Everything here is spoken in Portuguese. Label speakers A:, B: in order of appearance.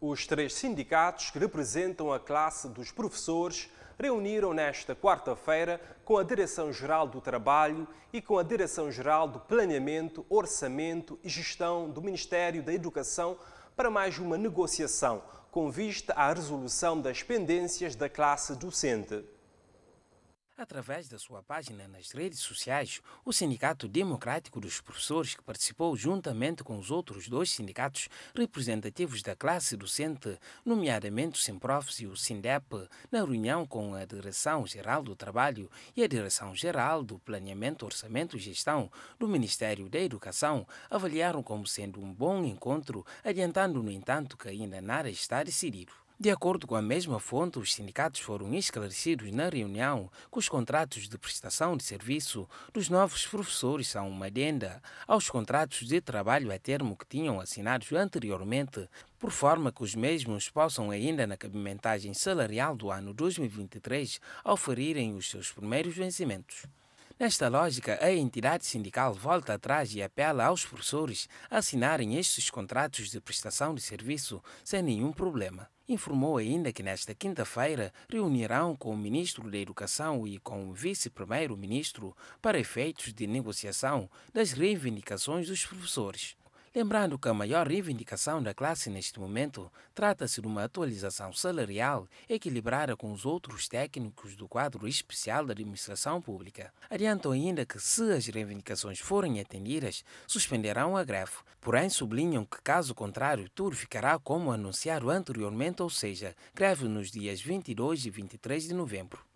A: Os três sindicatos que representam a classe dos professores reuniram nesta quarta-feira com a Direção-Geral do Trabalho e com a Direção-Geral do Planeamento, Orçamento e Gestão do Ministério da Educação para mais uma negociação com vista à resolução das pendências da classe docente.
B: Através da sua página nas redes sociais, o Sindicato Democrático dos Professores, que participou juntamente com os outros dois sindicatos representativos da classe docente, nomeadamente o Simprofs e o Sindep, na reunião com a Direção-Geral do Trabalho e a Direção-Geral do Planeamento, Orçamento e Gestão do Ministério da Educação, avaliaram como sendo um bom encontro, adiantando, no entanto, que ainda nada está decidido. De acordo com a mesma fonte, os sindicatos foram esclarecidos na reunião que os contratos de prestação de serviço dos novos professores são uma adenda aos contratos de trabalho a termo que tinham assinados anteriormente, por forma que os mesmos possam, ainda na cabimentagem salarial do ano 2023, oferirem os seus primeiros vencimentos. Nesta lógica, a entidade sindical volta atrás e apela aos professores a assinarem estes contratos de prestação de serviço sem nenhum problema. Informou ainda que nesta quinta-feira reunirão com o Ministro da Educação e com o Vice-Primeiro-Ministro para efeitos de negociação das reivindicações dos professores. Lembrando que a maior reivindicação da classe neste momento trata-se de uma atualização salarial equilibrada com os outros técnicos do quadro especial da administração pública. Adiantam ainda que, se as reivindicações forem atendidas, suspenderão a greve. Porém, sublinham que, caso contrário, tudo ficará como anunciado anteriormente, ou seja, greve nos dias 22 e 23 de novembro.